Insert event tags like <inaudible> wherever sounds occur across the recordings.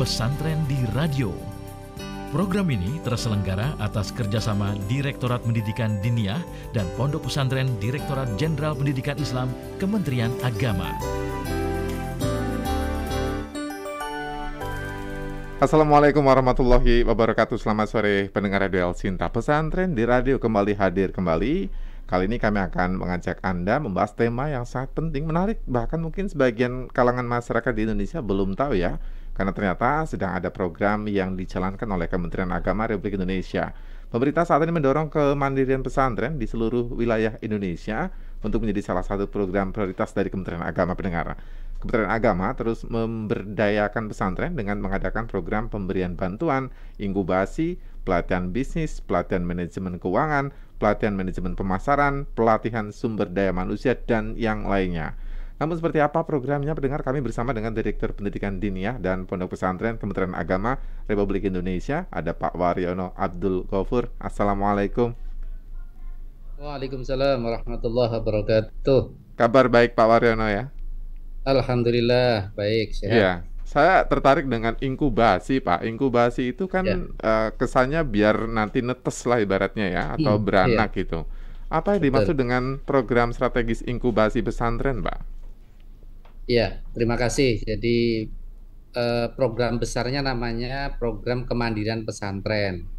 Pesantren di Radio. Program ini terselenggara atas kerjasama Direktorat Pendidikan Diniyah dan Pondok Pesantren Direktorat Jenderal Pendidikan Islam Kementerian Agama. Assalamualaikum warahmatullahi wabarakatuh. Selamat sore pendengar Radio El Sinta Pesantren di radio kembali hadir kembali. Kali ini kami akan mengajak Anda membahas tema yang sangat penting, menarik, bahkan mungkin sebagian kalangan masyarakat di Indonesia belum tahu ya karena ternyata sedang ada program yang dijalankan oleh Kementerian Agama Republik Indonesia. Pemerintah saat ini mendorong kemandirian pesantren di seluruh wilayah Indonesia untuk menjadi salah satu program prioritas dari Kementerian Agama pendengar. Kementerian Agama terus memberdayakan pesantren dengan mengadakan program pemberian bantuan, inkubasi, pelatihan bisnis, pelatihan manajemen keuangan, pelatihan manajemen pemasaran, pelatihan sumber daya manusia, dan yang lainnya. Namun seperti apa programnya pendengar kami bersama dengan Direktur Pendidikan Diniyah dan Pondok Pesantren Kementerian Agama Republik Indonesia ada Pak Waryono Abdul Ghafur. Assalamualaikum. Waalaikumsalam warahmatullahi wabarakatuh. Kabar baik Pak Waryono ya? Alhamdulillah baik sehat. Ya. Saya tertarik dengan inkubasi, Pak. Inkubasi itu kan ya. uh, kesannya biar nanti netes lah ibaratnya ya atau iya, beranak ya. gitu. Apa yang dimaksud dengan program strategis inkubasi pesantren, Pak? Ya, terima kasih. Jadi eh, program besarnya namanya program kemandirian pesantren.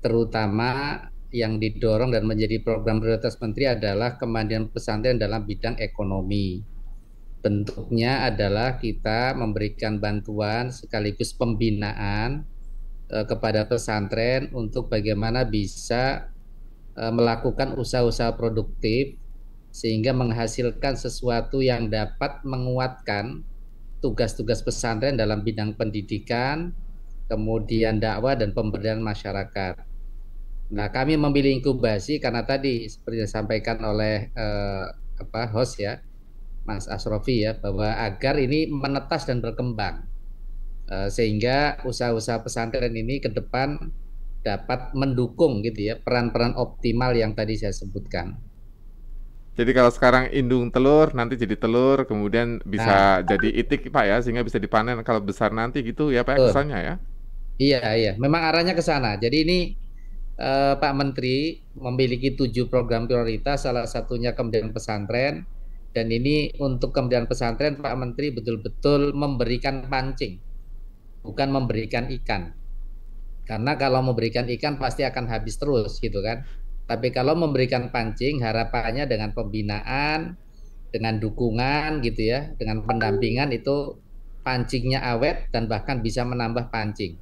Terutama yang didorong dan menjadi program prioritas menteri adalah kemandirian pesantren dalam bidang ekonomi. Bentuknya adalah kita memberikan bantuan sekaligus pembinaan eh, kepada pesantren untuk bagaimana bisa eh, melakukan usaha-usaha produktif sehingga menghasilkan sesuatu yang dapat menguatkan tugas-tugas pesantren dalam bidang pendidikan, kemudian dakwah dan pemberdayaan masyarakat. Nah, kami memilih inkubasi karena tadi seperti disampaikan oleh eh, apa host ya, Mas Asrofi ya, bahwa agar ini menetas dan berkembang eh, sehingga usaha-usaha pesantren ini ke depan dapat mendukung gitu ya peran-peran optimal yang tadi saya sebutkan. Jadi kalau sekarang indung telur, nanti jadi telur, kemudian bisa nah. jadi itik Pak ya, sehingga bisa dipanen kalau besar nanti gitu ya Pak ya, kesannya ya. Iya, iya. Memang arahnya ke sana. Jadi ini eh, Pak Menteri memiliki tujuh program prioritas, salah satunya kemudian Pesantren. Dan ini untuk kemudian Pesantren Pak Menteri betul-betul memberikan pancing, bukan memberikan ikan. Karena kalau memberikan ikan pasti akan habis terus gitu kan. Tapi kalau memberikan pancing harapannya dengan pembinaan, dengan dukungan gitu ya, dengan pendampingan itu pancingnya awet dan bahkan bisa menambah pancing.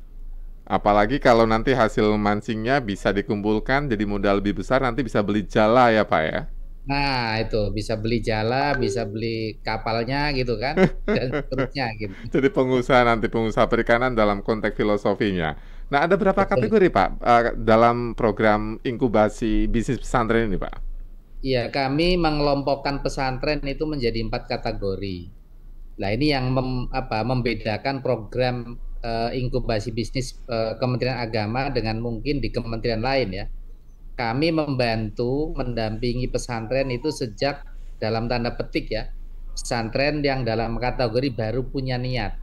Apalagi kalau nanti hasil mancingnya bisa dikumpulkan jadi modal lebih besar nanti bisa beli jala ya Pak ya. Nah itu bisa beli jala, bisa beli kapalnya gitu kan <laughs> dan seterusnya gitu. Jadi pengusaha nanti pengusaha perikanan dalam konteks filosofinya. Nah, ada berapa kategori Pak eh, dalam program inkubasi bisnis pesantren ini Pak? Iya, kami mengelompokkan pesantren itu menjadi empat kategori. Nah, ini yang mem, apa, membedakan program uh, inkubasi bisnis uh, Kementerian Agama dengan mungkin di kementerian lain ya. Kami membantu mendampingi pesantren itu sejak dalam tanda petik ya, pesantren yang dalam kategori baru punya niat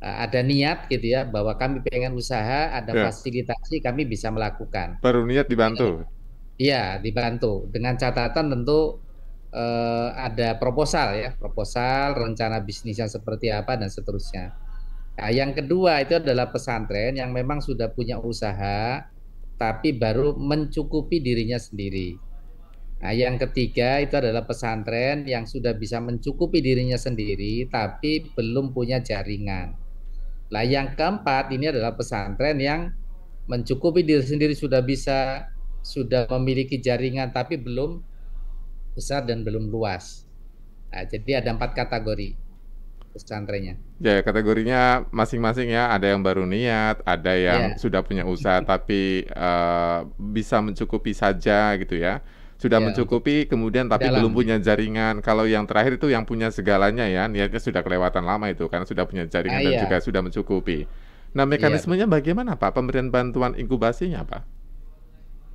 Eh, ada niat gitu ya bahwa kami pengen usaha ada ya. fasilitasi kami bisa melakukan baru niat dibantu iya, iya dibantu dengan catatan tentu eh, ada proposal ya proposal rencana bisnisnya seperti apa dan seterusnya nah, yang kedua itu adalah pesantren yang memang sudah punya usaha tapi baru mencukupi dirinya sendiri nah, yang ketiga itu adalah pesantren yang sudah bisa mencukupi dirinya sendiri tapi belum punya jaringan Nah, yang keempat ini adalah pesantren yang mencukupi diri sendiri sudah bisa sudah memiliki jaringan tapi belum besar dan belum luas. Nah, jadi ada empat kategori pesantrennya. Ya, kategorinya masing-masing ya. Ada yang baru niat, ada yang ya. sudah punya usaha <laughs> tapi uh, bisa mencukupi saja gitu ya sudah ya. mencukupi kemudian tapi Dalam. belum punya jaringan. Kalau yang terakhir itu yang punya segalanya ya, niatnya sudah kelewatan lama itu karena sudah punya jaringan ah, dan iya. juga sudah mencukupi. Nah, iya. mekanismenya ya. bagaimana Pak? Pemberian bantuan inkubasinya apa?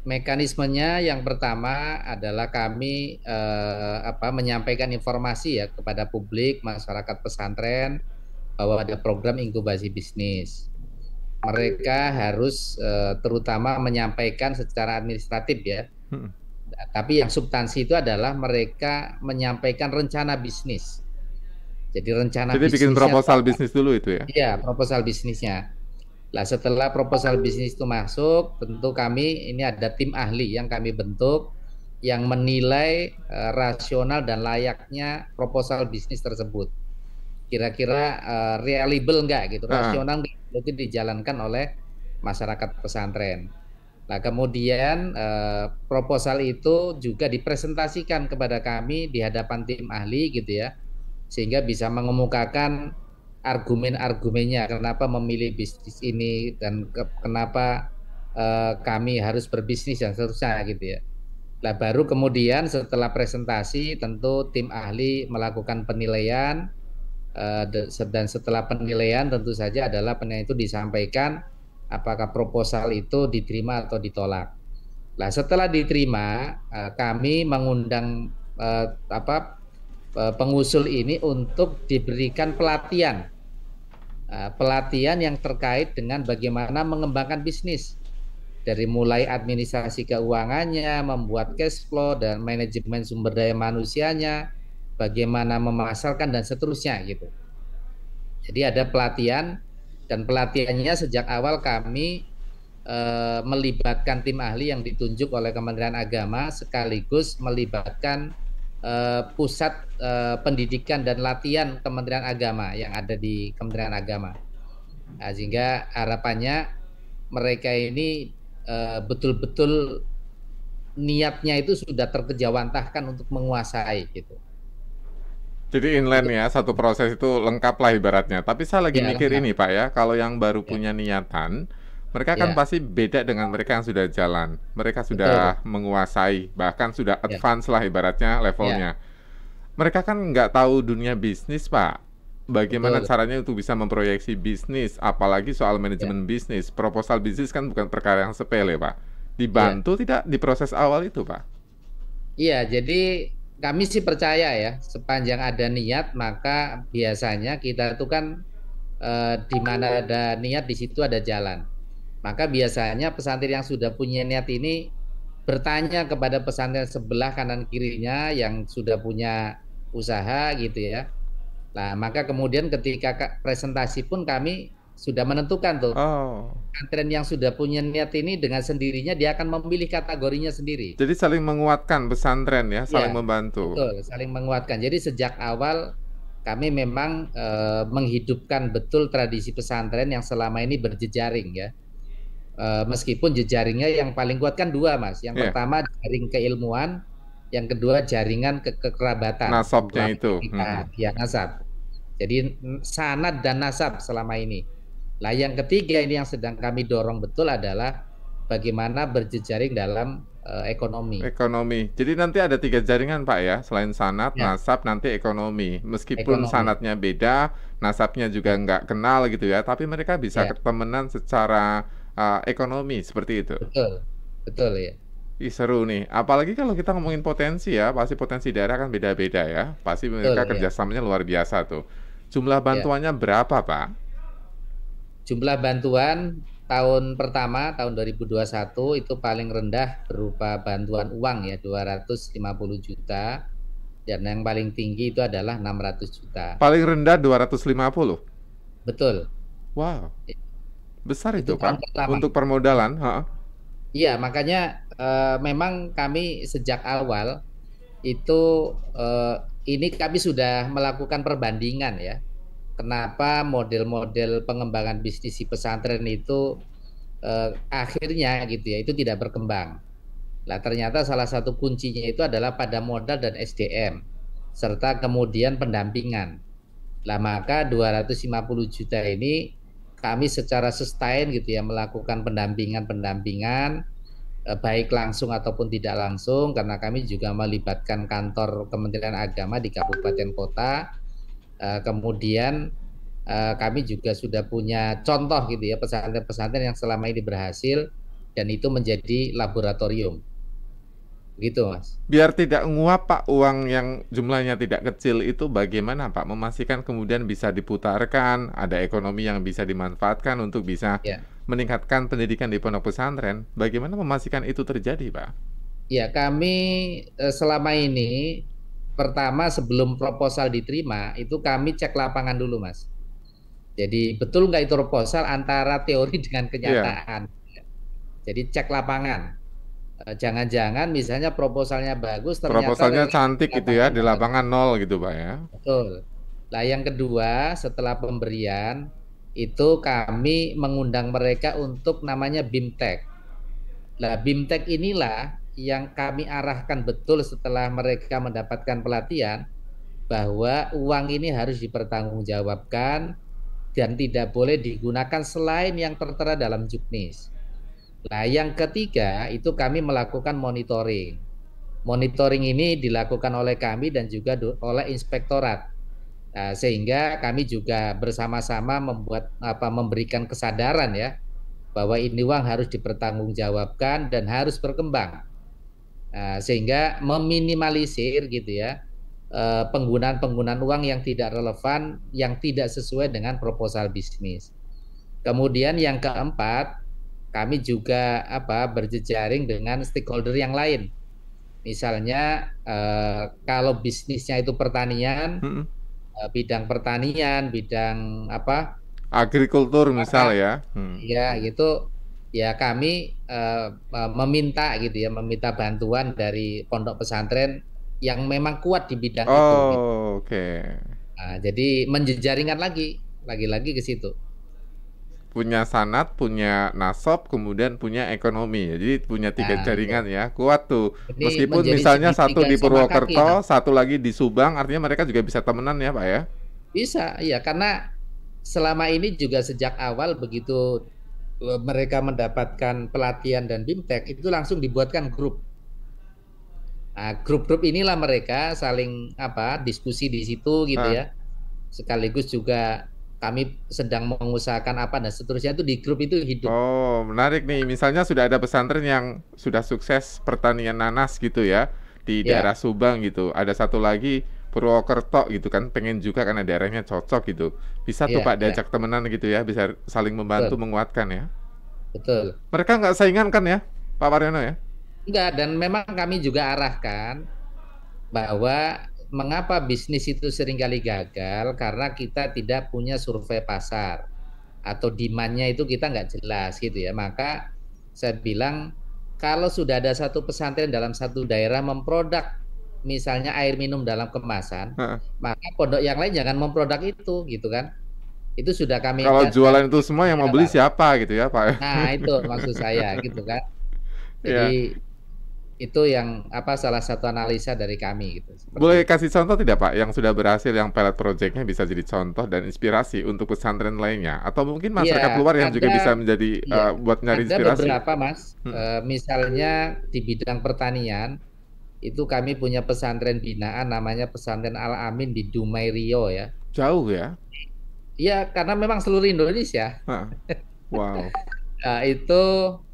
Mekanismenya yang pertama adalah kami eh, apa menyampaikan informasi ya kepada publik, masyarakat pesantren bahwa ada program inkubasi bisnis mereka harus eh, terutama menyampaikan secara administratif ya hmm tapi yang substansi itu adalah mereka menyampaikan rencana bisnis. Jadi rencana Jadi bikin proposal apa? bisnis dulu itu ya? Iya, proposal bisnisnya. Nah setelah proposal bisnis itu masuk, tentu kami ini ada tim ahli yang kami bentuk yang menilai uh, rasional dan layaknya proposal bisnis tersebut. Kira-kira uh, reliable enggak gitu, ah. rasional -huh. mungkin dijalankan oleh masyarakat pesantren. Nah, kemudian eh, proposal itu juga dipresentasikan kepada kami di hadapan tim ahli gitu ya. Sehingga bisa mengemukakan argumen-argumennya kenapa memilih bisnis ini dan ke kenapa eh, kami harus berbisnis dan seterusnya gitu ya. Nah, baru kemudian setelah presentasi tentu tim ahli melakukan penilaian eh, dan setelah penilaian tentu saja adalah penilaian itu disampaikan apakah proposal itu diterima atau ditolak. Nah, setelah diterima, eh, kami mengundang eh, apa eh, pengusul ini untuk diberikan pelatihan, pelatihan yang terkait dengan bagaimana mengembangkan bisnis dari mulai administrasi keuangannya, membuat cash flow dan manajemen sumber daya manusianya, bagaimana memasarkan dan seterusnya gitu. Jadi ada pelatihan dan pelatihannya sejak awal kami e, melibatkan tim ahli yang ditunjuk oleh Kementerian Agama sekaligus melibatkan e, pusat e, pendidikan dan latihan Kementerian Agama yang ada di Kementerian Agama. Nah, sehingga harapannya mereka ini betul-betul niatnya itu sudah terkejawantahkan untuk menguasai gitu. Jadi inline ya, satu proses itu lengkap lah ibaratnya. Tapi saya lagi ya, mikir lengkap. ini Pak ya, kalau yang baru ya. punya niatan, mereka kan pasti beda dengan mereka yang sudah jalan. Mereka sudah Betul. menguasai, bahkan sudah iya. advance ya. lah ibaratnya levelnya. Ya. Mereka kan nggak tahu dunia bisnis Pak. Bagaimana Betul. caranya untuk bisa memproyeksi bisnis, apalagi soal manajemen ya. bisnis. Proposal bisnis kan bukan perkara yang sepele Pak. Iya. Dibantu ya. tidak di proses awal itu Pak? Iya, jadi kami sih percaya ya, sepanjang ada niat maka biasanya kita itu kan e, di mana ada niat di situ ada jalan. Maka biasanya pesantren yang sudah punya niat ini bertanya kepada pesantren sebelah kanan kirinya yang sudah punya usaha gitu ya. Nah, maka kemudian ketika presentasi pun kami sudah menentukan tuh. Oh. Antren yang sudah punya niat ini dengan sendirinya dia akan memilih kategorinya sendiri. Jadi saling menguatkan pesantren ya, saling ya, membantu. Betul, saling menguatkan. Jadi sejak awal kami memang e, menghidupkan betul tradisi pesantren yang selama ini berjejaring ya. E, meskipun jejaringnya yang paling kuat kan dua mas. Yang yeah. pertama jaring keilmuan, yang kedua jaringan ke kekerabatan. Nasabnya itu. yang hmm. Ya nasab. Jadi sanad dan nasab selama ini Nah, yang ketiga ini yang sedang kami dorong betul adalah bagaimana berjejaring dalam uh, ekonomi. Ekonomi. Jadi nanti ada tiga jaringan Pak ya, selain sanat, ya. nasab, nanti ekonomi. Meskipun ekonomi. sanatnya beda, nasabnya juga nggak kenal gitu ya, tapi mereka bisa ya. ketemenan secara uh, ekonomi seperti itu. Betul, betul ya. Ih, seru nih. Apalagi kalau kita ngomongin potensi ya, pasti potensi daerah kan beda-beda ya. Pasti mereka betul, ya. kerjasamanya luar biasa tuh. Jumlah ya. bantuannya ya. berapa Pak? Jumlah bantuan tahun pertama tahun 2021 itu paling rendah berupa bantuan uang ya 250 juta dan yang paling tinggi itu adalah 600 juta. Paling rendah 250. Betul. Wow. Besar itu, itu Pak pertama. untuk permodalan, ha? Iya, makanya e, memang kami sejak awal itu e, ini kami sudah melakukan perbandingan ya kenapa model-model pengembangan bisnis di pesantren itu eh, akhirnya gitu ya itu tidak berkembang. Nah ternyata salah satu kuncinya itu adalah pada modal dan SDM serta kemudian pendampingan. Nah maka 250 juta ini kami secara sustain gitu ya melakukan pendampingan-pendampingan eh, baik langsung ataupun tidak langsung karena kami juga melibatkan kantor Kementerian Agama di kabupaten kota Eh, kemudian eh, kami juga sudah punya contoh gitu ya pesantren-pesantren yang selama ini berhasil dan itu menjadi laboratorium. Gitu, Mas. Biar tidak nguap Pak uang yang jumlahnya tidak kecil itu bagaimana Pak memastikan kemudian bisa diputarkan, ada ekonomi yang bisa dimanfaatkan untuk bisa ya. meningkatkan pendidikan di pondok pesantren. Bagaimana memastikan itu terjadi Pak? Ya, kami eh, selama ini pertama sebelum proposal diterima itu kami cek lapangan dulu mas. Jadi betul nggak itu proposal antara teori dengan kenyataan. Yeah. Jadi cek lapangan. Eh, jangan-jangan misalnya proposalnya bagus, ternyata proposalnya cantik gitu ya di lapangan nol gitu pak ya. Betul. lah yang kedua setelah pemberian itu kami mengundang mereka untuk namanya bimtek. Nah bimtek inilah yang kami arahkan betul setelah mereka mendapatkan pelatihan bahwa uang ini harus dipertanggungjawabkan dan tidak boleh digunakan selain yang tertera dalam juknis. Nah, yang ketiga itu kami melakukan monitoring. Monitoring ini dilakukan oleh kami dan juga oleh inspektorat. Nah, sehingga kami juga bersama-sama membuat apa memberikan kesadaran ya bahwa ini uang harus dipertanggungjawabkan dan harus berkembang Nah, sehingga meminimalisir gitu ya eh, penggunaan-penggunaan uang yang tidak relevan, yang tidak sesuai dengan proposal bisnis. Kemudian yang keempat, kami juga apa berjejaring dengan stakeholder yang lain. Misalnya eh, kalau bisnisnya itu pertanian, -hmm. bidang pertanian, bidang apa? Agrikultur misal ya. Hmm. Ya, gitu ya kami uh, meminta gitu ya, meminta bantuan dari pondok pesantren yang memang kuat di bidang gitu. oh, itu. Oh, gitu. oke. Okay. Nah, jadi menjejaringan lagi, lagi-lagi ke situ. Punya sanat, punya nasab, kemudian punya ekonomi. Jadi punya tiga nah, jaringan iya. ya, kuat tuh. Jadi Meskipun misalnya satu di Purwokerto, kaki, satu lagi di Subang, artinya mereka juga bisa temenan ya, Pak ya? Bisa, ya karena selama ini juga sejak awal begitu Eh, mereka mendapatkan pelatihan dan bimtek itu langsung dibuatkan grup. Nah, grup-grup inilah mereka saling apa diskusi di situ gitu ah. ya. Sekaligus juga kami sedang mengusahakan apa dan seterusnya itu di grup itu hidup. Oh, menarik nih. Misalnya sudah ada pesantren yang sudah sukses pertanian nanas gitu ya di daerah ya. daerah Subang gitu. Ada satu lagi Purwokerto gitu kan pengen juga karena daerahnya cocok gitu bisa tuh ya, Pak iya. diajak ya. temenan gitu ya bisa saling membantu Betul. menguatkan ya Betul mereka nggak saingan kan ya Pak Waryono ya Enggak dan memang kami juga arahkan bahwa mengapa bisnis itu seringkali gagal karena kita tidak punya survei pasar atau demandnya itu kita nggak jelas gitu ya maka saya bilang kalau sudah ada satu pesantren dalam satu daerah memproduk misalnya air minum dalam kemasan, uh maka pondok yang lain jangan memproduk itu, gitu kan? Itu sudah kami. Kalau jualan itu semua yang mau beli iya, siapa gitu ya, Pak? Nah itu maksud saya, <laughs> gitu kan? Iya. Jadi yeah. itu yang apa salah satu analisa dari kami. Gitu. Boleh kasih contoh tidak Pak, yang sudah berhasil, yang pilot projectnya bisa jadi contoh dan inspirasi untuk pesantren lainnya, atau mungkin iya, masyarakat yeah, luar yang ada, juga bisa menjadi yeah, uh, buat nyari ada inspirasi. Ada beberapa Mas, hmm. uh, misalnya di bidang pertanian itu kami punya pesantren binaan namanya pesantren Al Amin di Dumai Rio ya. Jauh ya? Iya, karena memang seluruh Indonesia. Hah. Wow. <laughs> nah, itu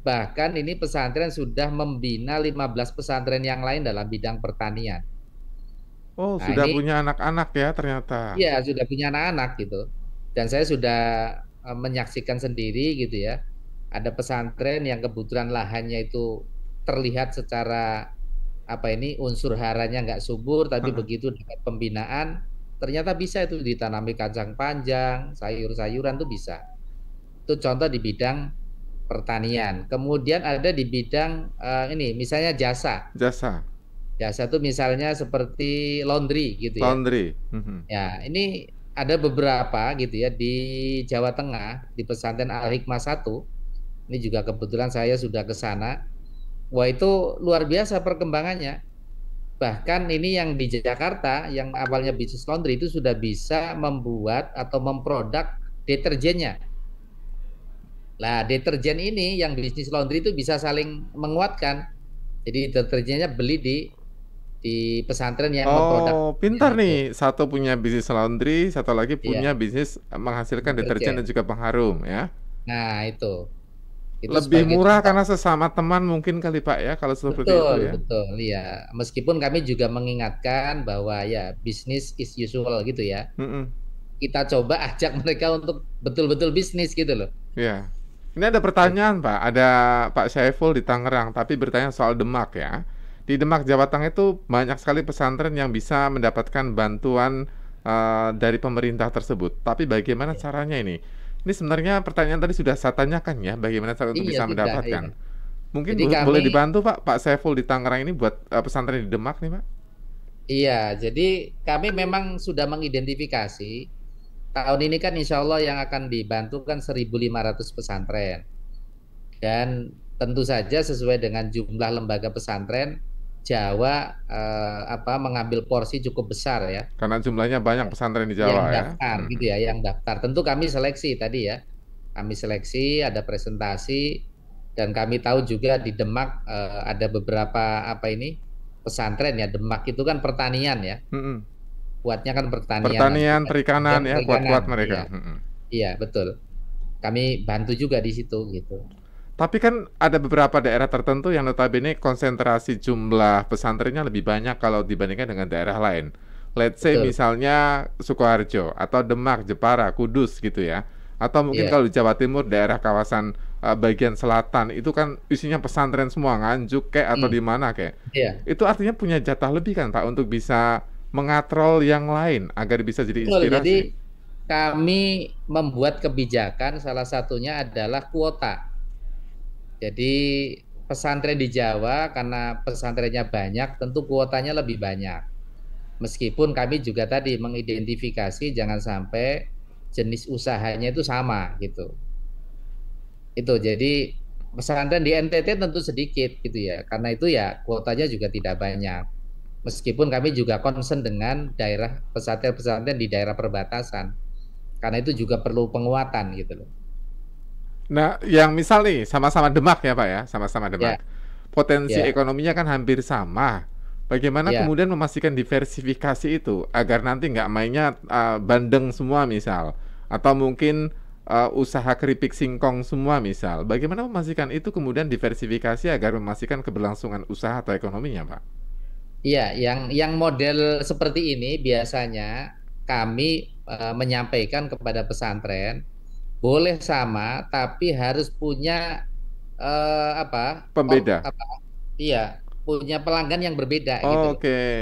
bahkan ini pesantren sudah membina 15 pesantren yang lain dalam bidang pertanian. Oh, nah, sudah ini, punya anak-anak ya ternyata. Iya, sudah punya anak-anak gitu. Dan saya sudah e, menyaksikan sendiri gitu ya. Ada pesantren yang kebetulan lahannya itu terlihat secara apa ini unsur haranya nggak subur tapi uh -huh. begitu dapat pembinaan ternyata bisa itu ditanami kacang panjang sayur-sayuran tuh bisa itu contoh di bidang pertanian kemudian ada di bidang uh, ini misalnya jasa jasa jasa tuh misalnya seperti laundry gitu ya laundry mhm. ya ini ada beberapa gitu ya di Jawa Tengah di pesantren Al Hikmah Satu ini juga kebetulan saya sudah ke sana Wah itu luar biasa perkembangannya. Bahkan ini yang di Jakarta yang awalnya bisnis laundry itu sudah bisa membuat atau memproduk deterjennya. Nah deterjen ini yang bisnis laundry itu bisa saling menguatkan. Jadi deterjennya beli di di pesantren yang oh, memproduk. Oh, pintar nih. Satu punya bisnis laundry, satu lagi iya. punya iya. bisnis menghasilkan deterjen dan juga pengharum ya. Nah, itu. Itu lebih murah kita... karena sesama teman mungkin kali Pak ya kalau seperti betul, itu ya. Betul, iya. Meskipun kami juga mengingatkan bahwa ya bisnis is usual gitu ya. Mm -mm. Kita coba <laughs> ajak mereka untuk betul-betul bisnis gitu loh. Iya. Ini ada pertanyaan Pak, ada Pak Syaiful di Tangerang tapi bertanya soal Demak ya. Di Demak Jawa Tengah itu banyak sekali pesantren yang bisa mendapatkan bantuan uh, dari pemerintah tersebut. Tapi bagaimana caranya ini? Ini sebenarnya pertanyaan tadi sudah saya tanyakan ya, bagaimana cara untuk iya, bisa tidak, mendapatkan. Iya. Mungkin Jadi boleh dibantu Pak, Pak Saiful di Tangerang ini buat uh, pesantren di Demak nih Pak. Iya, jadi kami memang sudah mengidentifikasi tahun ini kan insya Allah yang akan dibantu kan 1.500 pesantren. Dan tentu saja sesuai dengan jumlah lembaga pesantren, Jawa eh, apa mengambil porsi cukup besar ya. Karena jumlahnya banyak pesantren di Jawa yang ya. daftar, ya. gitu ya, yang daftar. Tentu kami seleksi tadi ya. Kami seleksi, ada presentasi dan kami tahu juga di Demak eh, ada beberapa apa ini pesantren ya. Demak itu kan pertanian ya. Mm Kuatnya kan pertanian. Pertanian, perikanan iya, ya, kuat-kuat mereka. Iya, mm iya, betul. Kami bantu juga di situ gitu. Tapi kan ada beberapa daerah tertentu yang notabene konsentrasi jumlah pesantrennya lebih banyak kalau dibandingkan dengan daerah lain. Let's say Betul. misalnya Sukoharjo atau Demak, Jepara, Kudus gitu ya. Atau mungkin yeah. kalau di Jawa Timur daerah kawasan uh, bagian selatan itu kan isinya pesantren semua, Nganjuk kayak atau mm. di mana kayak. Yeah. Itu artinya punya jatah lebih kan Pak untuk bisa mengatrol yang lain agar bisa jadi inspirasi. Betul, jadi kami membuat kebijakan salah satunya adalah kuota jadi pesantren di Jawa karena pesantrennya banyak, tentu kuotanya lebih banyak. Meskipun kami juga tadi mengidentifikasi jangan sampai jenis usahanya itu sama gitu. Itu jadi pesantren di NTT tentu sedikit gitu ya. Karena itu ya kuotanya juga tidak banyak. Meskipun kami juga concern dengan daerah pesantren-pesantren di daerah perbatasan. Karena itu juga perlu penguatan gitu loh. Nah, yang misal nih sama-sama Demak ya Pak ya, sama-sama ya. Demak. Yeah. Potensi yeah. ekonominya kan hampir sama. Bagaimana yeah. kemudian memastikan diversifikasi itu agar nanti nggak mainnya uh, bandeng semua misal, atau mungkin uh, usaha keripik singkong semua misal. Bagaimana memastikan itu kemudian diversifikasi agar memastikan keberlangsungan usaha atau ekonominya Pak? Iya, yang yang model seperti ini biasanya kami uh, menyampaikan kepada pesantren boleh sama tapi harus punya uh, apa pembeda op, apa, iya punya pelanggan yang berbeda oh, gitu. oke okay.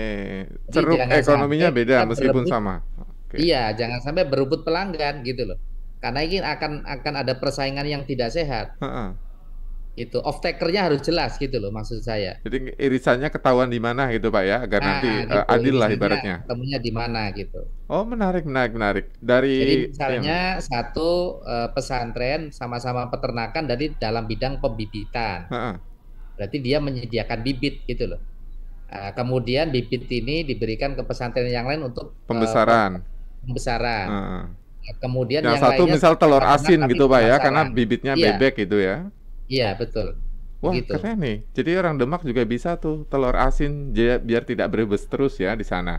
ceruk ekonominya beda meskipun berebut, sama okay. iya jangan sampai berebut pelanggan gitu loh karena ini akan akan ada persaingan yang tidak sehat uh -uh itu off takernya harus jelas gitu loh maksud saya. Jadi irisannya ketahuan di mana gitu pak ya agar nah, nanti gitu, uh, adil lah ibaratnya. Temunya di mana gitu. Oh menarik menarik menarik dari. Jadi misalnya ya. satu uh, pesantren sama-sama peternakan dari dalam bidang pembibitan. Ha -ha. Berarti dia menyediakan bibit gitu loh. Uh, kemudian bibit ini diberikan ke pesantren yang lain untuk eh, pembesaran. Uh, pembesaran. Ha -ha. Kemudian yang, yang satu misal telur asin gitu pak ya karena bibitnya iya. bebek gitu ya. Iya betul. Wah gitu. keren nih. Jadi orang Demak juga bisa tuh telur asin biar tidak berbes terus ya di sana.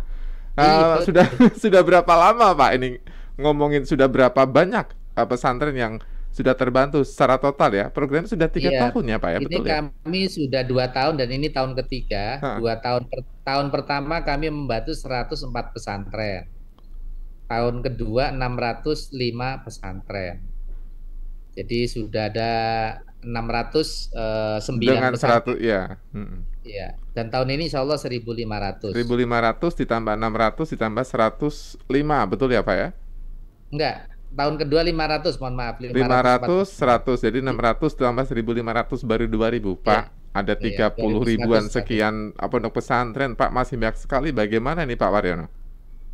Uh, sudah <laughs> sudah berapa lama Pak ini ngomongin sudah berapa banyak uh, pesantren yang sudah terbantu secara total ya. Program sudah tiga ya, tahun ya Pak ya, ini betul ya? kami sudah dua tahun dan ini tahun ketiga. Ha. Dua tahun per, tahun pertama kami membantu 104 pesantren. Tahun kedua 605 pesantren. Jadi sudah ada ratus eh, dengan ratus satu ya. Iya. Dan tahun ini insya Allah 1500. 1500 ditambah 600 ditambah 105 betul ya Pak ya? Enggak. Tahun kedua 500 mohon maaf. 500, 500 100 jadi 600 lima ratus baru 2000 Pak. Ya. Ada 30 ya, ribuan sekian apa untuk pesantren Pak masih banyak sekali. Bagaimana nih Pak Waryono?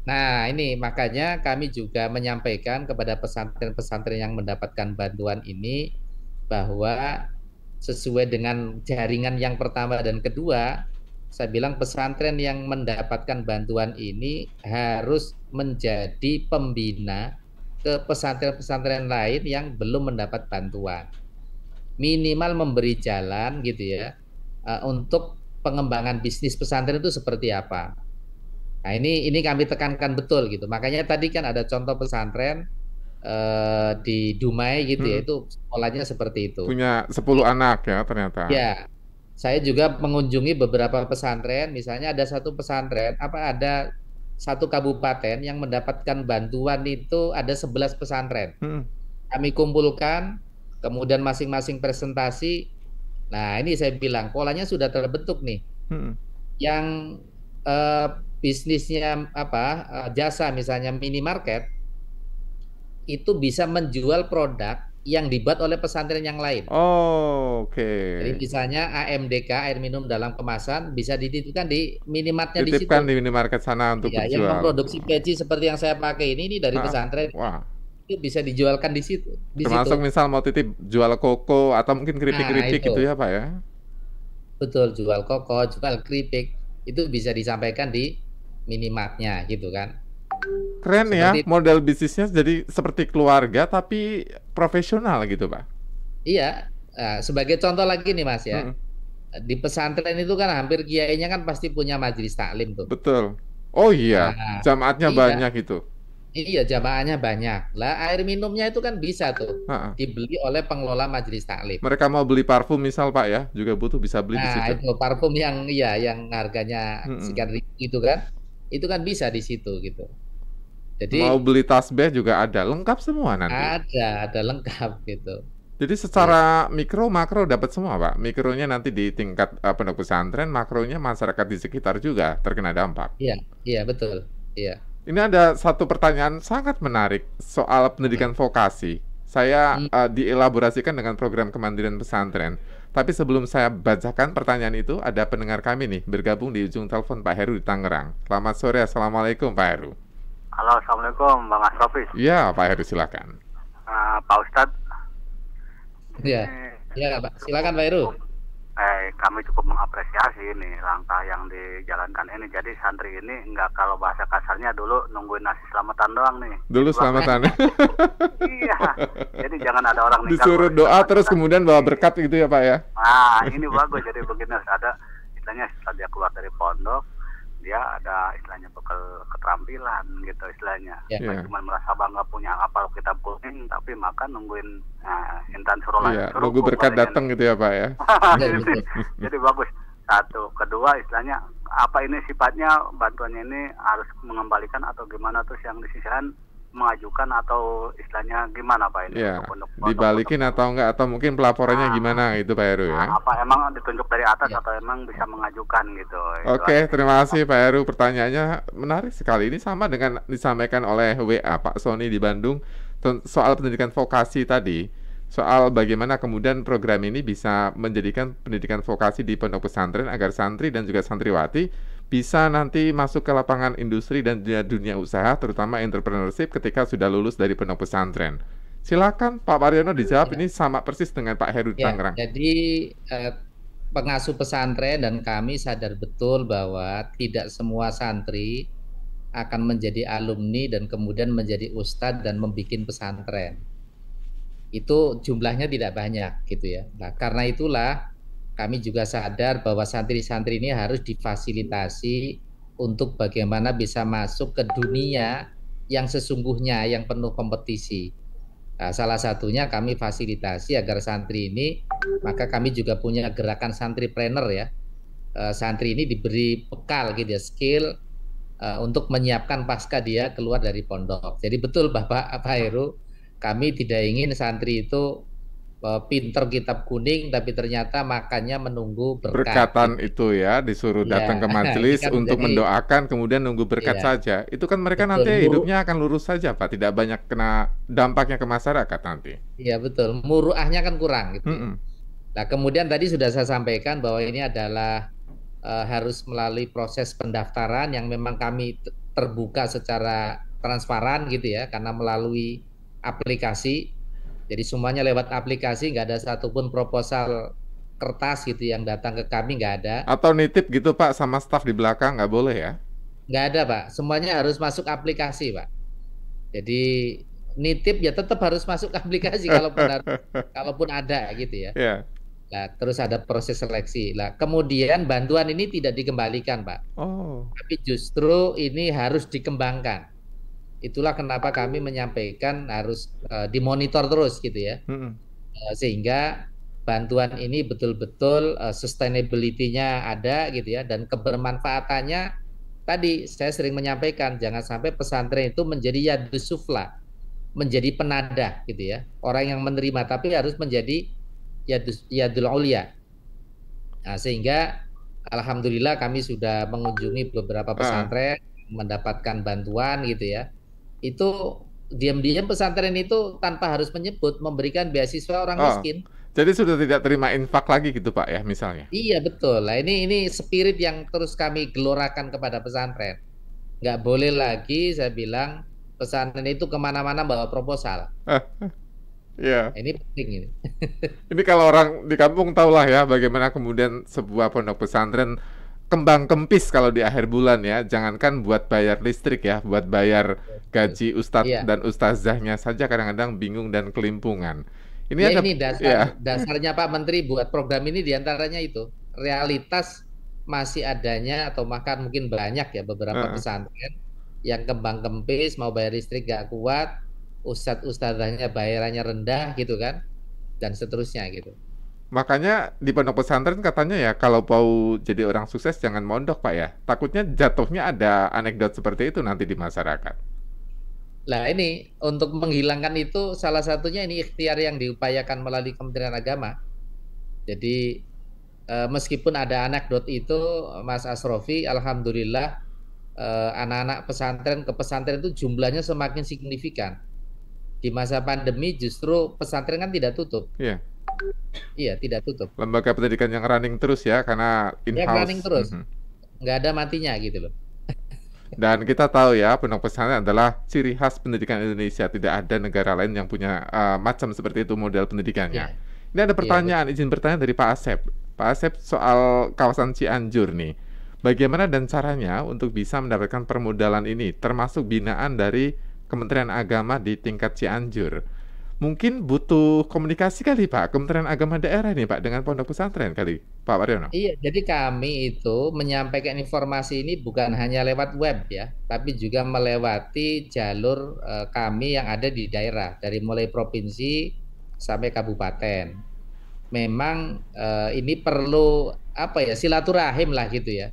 Nah, ini makanya kami juga menyampaikan kepada pesantren-pesantren yang mendapatkan bantuan ini bahwa sesuai dengan jaringan yang pertama dan kedua, saya bilang pesantren yang mendapatkan bantuan ini harus menjadi pembina ke pesantren-pesantren lain yang belum mendapat bantuan. Minimal memberi jalan gitu ya eh, untuk pengembangan bisnis pesantren itu seperti apa. Nah, ini ini kami tekankan betul gitu. Makanya tadi kan ada contoh pesantren uh, di Dumai gitu ya, hmm. ya itu sekolahnya seperti itu. Punya 10 anak ya ternyata. Ya. Saya juga mengunjungi beberapa pesantren, misalnya ada satu pesantren apa ada satu kabupaten yang mendapatkan bantuan itu ada 11 pesantren. Hmm. Kami kumpulkan kemudian masing-masing presentasi. Nah, ini saya bilang polanya sudah terbentuk nih. Hmm. Yang uh, bisnisnya apa eh, jasa misalnya minimarket itu bisa menjual produk yang dibuat oleh pesantren yang lain. Oh, oke. Okay. Jadi misalnya AMDK air minum dalam kemasan bisa dititipkan di minimarketnya di situ. Dititipkan di minimarket sana untuk ya, dijual. Yang memproduksi peci seperti yang saya pakai ini ini dari ah, ah. pesantren. Wah. Itu bisa dijualkan di situ. Di Termasuk situ. misal mau titip jual koko atau mungkin nah, keripik-keripik nah, gitu ya, Pak ya. Betul, jual koko, jual keripik itu bisa disampaikan di minimarketnya gitu kan. Keren ya, seperti... ya model bisnisnya jadi seperti keluarga tapi profesional gitu pak. Iya, nah, sebagai contoh lagi nih mas ya. Hmm. Di pesantren itu kan hampir kiainya kan pasti punya majelis taklim tuh. Betul. Oh iya, nah, jamaatnya iya. banyak itu. Iya, jamaahnya banyak. Lah air minumnya itu kan bisa tuh ha -ha. dibeli oleh pengelola majelis taklim. Mereka mau beli parfum misal Pak ya, juga butuh bisa beli nah, di situ. itu parfum yang iya yang harganya hmm sekian itu kan. Itu kan bisa di situ gitu. Jadi mau beli tasbih juga ada, lengkap semua nanti. Ada, ada lengkap gitu. Jadi secara ya. mikro makro dapat semua, Pak. Mikronya nanti di tingkat uh, eh, pondok pesantren, makronya masyarakat di sekitar juga terkena dampak. Iya, iya betul. Iya. Ini ada satu pertanyaan sangat menarik soal pendidikan hmm. vokasi. Saya hmm. uh, dielaborasikan dengan program kemandirian pesantren. Tapi sebelum saya bacakan pertanyaan itu, ada pendengar kami nih bergabung di ujung telepon Pak Heru di Tangerang. Selamat sore, assalamualaikum Pak Heru. Halo, Assalamualaikum Bang Asrofis. Iya, Pak Heru silakan. Uh, Pak Ustadz. Iya. Iya, Pak. Silakan Pak Heru. Eh, kami cukup mengapresiasi ini langkah yang dijalankan ini. Jadi santri ini nggak kalau bahasa kasarnya dulu nungguin nasi selamatan doang nih. Dulu selamatan. <laughs> iya. Jadi jangan ada orang nikah. Disuruh doa terus kemudian bawa berkat gitu ya Pak ya. Ah ini bagus. Jadi begini harus ada istilahnya setelah dia keluar dari pondok dia ada istilahnya bekal keterampilan gitu istilahnya. Yeah. yeah. Cuma merasa bangga punya kapal kita kuning tapi makan nungguin nah, intan suruh yeah. Nunggu berkat datang gitu ya Pak ya. <laughs> Iya, jadi, jadi bagus. Satu, kedua istilahnya apa ini sifatnya bantuannya ini harus mengembalikan atau gimana terus yang disisihkan mengajukan atau istilahnya gimana Pak ini? Ya, untuk, dibalikin untuk, atau enggak atau mungkin pelaporannya nah, gimana itu Pak Heru ya? apa emang ditunjuk dari atas ya. atau emang bisa mengajukan gitu? Oke, okay, terima kasih Pak Heru. Pertanyaannya menarik sekali. Ini sama dengan disampaikan oleh WA Pak Sony di Bandung soal pendidikan vokasi tadi. Soal bagaimana kemudian program ini bisa menjadikan pendidikan vokasi di pondok pesantren agar santri dan juga santriwati bisa nanti masuk ke lapangan industri dan dunia usaha, terutama entrepreneurship ketika sudah lulus dari pondok pesantren. Silakan Pak Waryono dijawab ya. ini sama persis dengan Pak Heru ya, Tangerang. Jadi eh, pengasuh pesantren dan kami sadar betul bahwa tidak semua santri akan menjadi alumni dan kemudian menjadi ustadz dan membuat pesantren. Itu jumlahnya tidak banyak gitu ya. Nah, karena itulah kami juga sadar bahwa santri-santri ini harus difasilitasi untuk bagaimana bisa masuk ke dunia yang sesungguhnya yang penuh kompetisi. Nah, salah satunya kami fasilitasi agar santri ini, maka kami juga punya gerakan santri planner ya. Eh, santri ini diberi bekal gitu ya, skill eh, untuk menyiapkan pasca dia keluar dari pondok. Jadi betul Bapak Pak Heru, kami tidak ingin santri itu Eh, pinter kitab kuning tapi ternyata makannya menunggu berkat. Berkatan itu ya disuruh ya. datang ke <laughs> majelis kan untuk jadi, mendoakan kemudian nunggu berkat ya. saja. Itu kan mereka betul, nanti hidupnya akan lurus saja Pak, tidak banyak kena dampaknya ke masyarakat nanti. Iya betul, muruahnya kan kurang gitu. Mm -mm. Nah, kemudian tadi sudah saya sampaikan bahwa ini adalah e, harus melalui proses pendaftaran yang memang kami terbuka secara transparan gitu ya karena melalui aplikasi jadi semuanya lewat aplikasi, nggak ada satupun proposal kertas gitu yang datang ke kami nggak ada. Atau nitip gitu Pak sama staff di belakang nggak boleh ya? Nggak ada Pak, semuanya harus masuk aplikasi Pak. Jadi nitip ya tetap harus masuk <laughs> aplikasi kalau ada, <laughs> kalaupun ada gitu ya. Yeah. Nah, terus ada proses seleksi. Lah, kemudian bantuan ini tidak dikembalikan, Pak. Oh. Tapi justru ini harus dikembangkan itulah kenapa kami menyampaikan harus uh, dimonitor terus gitu ya hmm. uh, sehingga bantuan ini betul-betul uh, sustainability-nya ada gitu ya dan kebermanfaatannya tadi saya sering menyampaikan jangan sampai pesantren itu menjadi yadusufla menjadi penada gitu ya orang yang menerima tapi harus menjadi yadus, yadul ulia nah, sehingga alhamdulillah kami sudah mengunjungi beberapa ah. pesantren ah. mendapatkan bantuan gitu ya itu diam-diam pesantren itu tanpa harus menyebut memberikan beasiswa orang oh. miskin. Jadi sudah tidak terima infak lagi gitu Pak ya misalnya. Iya betul. Nah ini ini spirit yang terus kami gelorakan kepada pesantren. Gak boleh lagi saya bilang pesantren itu kemana-mana bawa proposal. Ah, iya. yeah. Ini penting ini. <laughs> ini kalau orang di kampung tahulah ya bagaimana kemudian sebuah pondok pesantren kembang kempis kalau di akhir bulan ya. Jangankan buat bayar listrik ya, buat bayar gaji iya. ustadz iya. dan ustazahnya saja kadang-kadang bingung dan kelimpungan. Ini, ya, ada, ini dasar, ya. dasarnya Pak Menteri buat program ini diantaranya itu realitas masih adanya atau makan mungkin banyak ya beberapa uh. pesantren yang kembang kempis mau bayar listrik gak kuat, ustadz ustazahnya bayarannya rendah gitu kan dan seterusnya gitu. Makanya di pondok pesantren katanya ya kalau mau jadi orang sukses jangan mondok pak ya. Takutnya jatuhnya ada anekdot seperti itu nanti di masyarakat. Nah ini untuk menghilangkan itu salah satunya ini ikhtiar yang diupayakan melalui Kementerian Agama. Jadi eh, meskipun ada anekdot itu Mas Asrofi, Alhamdulillah eh, anak-anak pesantren ke pesantren itu jumlahnya semakin signifikan. Di masa pandemi justru pesantren kan tidak tutup. Iya. Iya tidak tutup. Lembaga pendidikan yang running terus ya karena in-house. Ya, running terus. Mm -hmm. Nggak ada matinya gitu loh. Dan kita tahu ya, pondok pesantren adalah ciri khas pendidikan Indonesia. Tidak ada negara lain yang punya uh, macam seperti itu model pendidikannya. Yeah. Ini ada iya, pertanyaan, yeah, izin bertanya dari Pak Asep. Pak Asep soal kawasan Cianjur nih. Bagaimana dan caranya untuk bisa mendapatkan permodalan ini, termasuk binaan dari Kementerian Agama di tingkat Cianjur? mungkin butuh komunikasi kali Pak Kementerian Agama Daerah ini Pak dengan pondok pesantren kali Pak Waryono. Iya, jadi kami itu menyampaikan informasi ini bukan hanya lewat web ya, tapi juga melewati jalur e, kami yang ada di daerah dari mulai provinsi sampai kabupaten. Memang eh, ini perlu apa ya silaturahim lah gitu ya.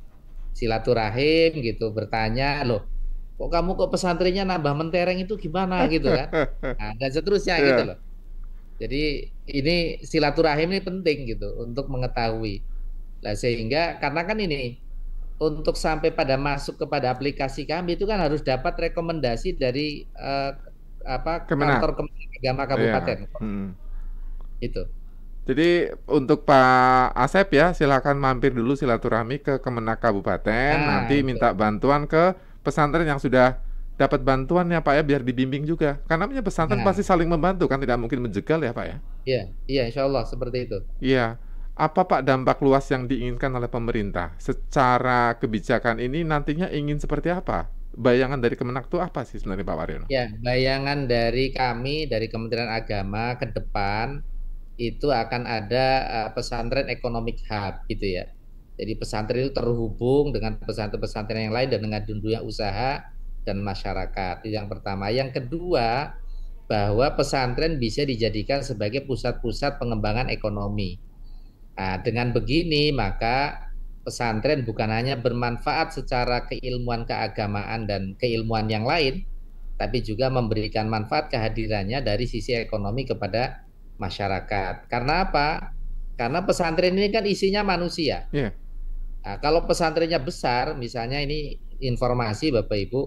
Silaturahim gitu bertanya loh kok kamu kok pesantrennya nambah mentereng itu gimana gitu kan <laughs> nah, dan seterusnya yeah. gitu loh jadi ini silaturahim ini penting gitu untuk mengetahui lah sehingga karena kan ini untuk sampai pada masuk kepada aplikasi kami itu kan harus dapat rekomendasi dari uh, apa Kemenang. kantor Kementerian Agama iya. Kabupaten yeah. hmm. itu jadi untuk Pak Asep ya silakan mampir dulu silaturahmi ke Kemenak Kabupaten nah, nanti itu. minta bantuan ke pesantren yang sudah dapat bantuan ya Pak ya biar dibimbing juga. Karena pesantren nah. pasti saling membantu kan tidak mungkin menjegal ya Pak ya. Iya, iya insya Allah seperti itu. Iya. Apa Pak dampak luas yang diinginkan oleh pemerintah? Secara kebijakan ini nantinya ingin seperti apa? Bayangan dari Kemenak itu apa sih sebenarnya Pak Waryono? Ya, bayangan dari kami dari Kementerian Agama ke depan itu akan ada eh, pesantren economic hub gitu ya. Jadi pesantren itu terhubung dengan pesantren-pesantren yang lain dan dengan dunia usaha dan masyarakat. Itu yang pertama. Yang kedua, bahwa pesantren bisa dijadikan sebagai pusat-pusat pengembangan ekonomi. Nah, dengan begini maka pesantren bukan hanya bermanfaat secara keilmuan keagamaan dan keilmuan yang lain, tapi juga memberikan manfaat kehadirannya dari sisi ekonomi kepada masyarakat. Karena apa? Karena pesantren ini kan isinya manusia. Yeah. Nah, kalau pesantrennya besar, misalnya ini informasi Bapak Ibu,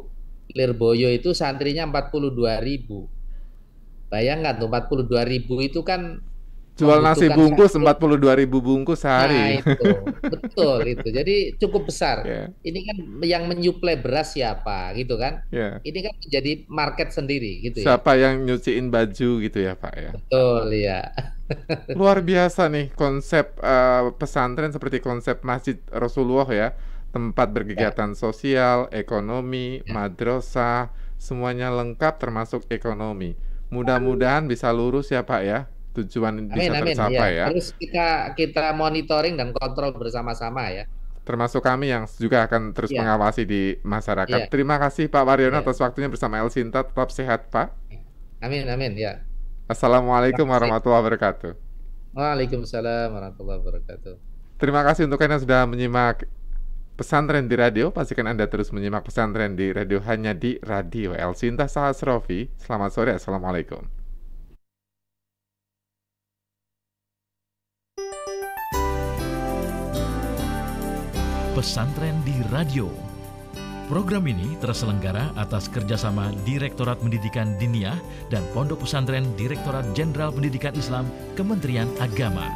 Lirboyo itu santrinya 42 ribu. Bayangkan tuh 42 ribu itu kan jual nasi bungkus empat puluh dua ribu bungkus sehari. Nah, itu betul itu. Jadi cukup besar. Yeah. Ini kan yang menyuplai beras siapa gitu kan? Yeah. Ini kan menjadi market sendiri gitu. Ya. Siapa ya. yang nyuciin baju gitu ya Pak ya? Betul ya. Luar biasa nih konsep uh, pesantren seperti konsep Masjid Rasulullah ya, tempat berkegiatan ya. sosial, ekonomi, ya. madrasah, semuanya lengkap termasuk ekonomi. Mudah-mudahan bisa lurus ya Pak ya tujuan amin, bisa amin, tercapai ya. ya. Terus kita kita monitoring dan kontrol bersama-sama ya. Termasuk kami yang juga akan terus ya. mengawasi di masyarakat. Ya. Terima kasih Pak Waryono ya. atas waktunya bersama Elsinta. Tetap sehat Pak. Amin amin ya. Assalamualaikum warahmatullahi wabarakatuh. Waalaikumsalam warahmatullahi wabarakatuh. Terima kasih untuk kalian yang sudah menyimak Pesantren di Radio. Pastikan Anda terus menyimak Pesantren di Radio hanya di Radio El Sinta Sahasrofi. Selamat sore. Assalamualaikum. Pesantren di Radio Program ini terselenggara atas kerjasama Direktorat Pendidikan Diniyah dan Pondok Pesantren Direktorat Jenderal Pendidikan Islam Kementerian Agama.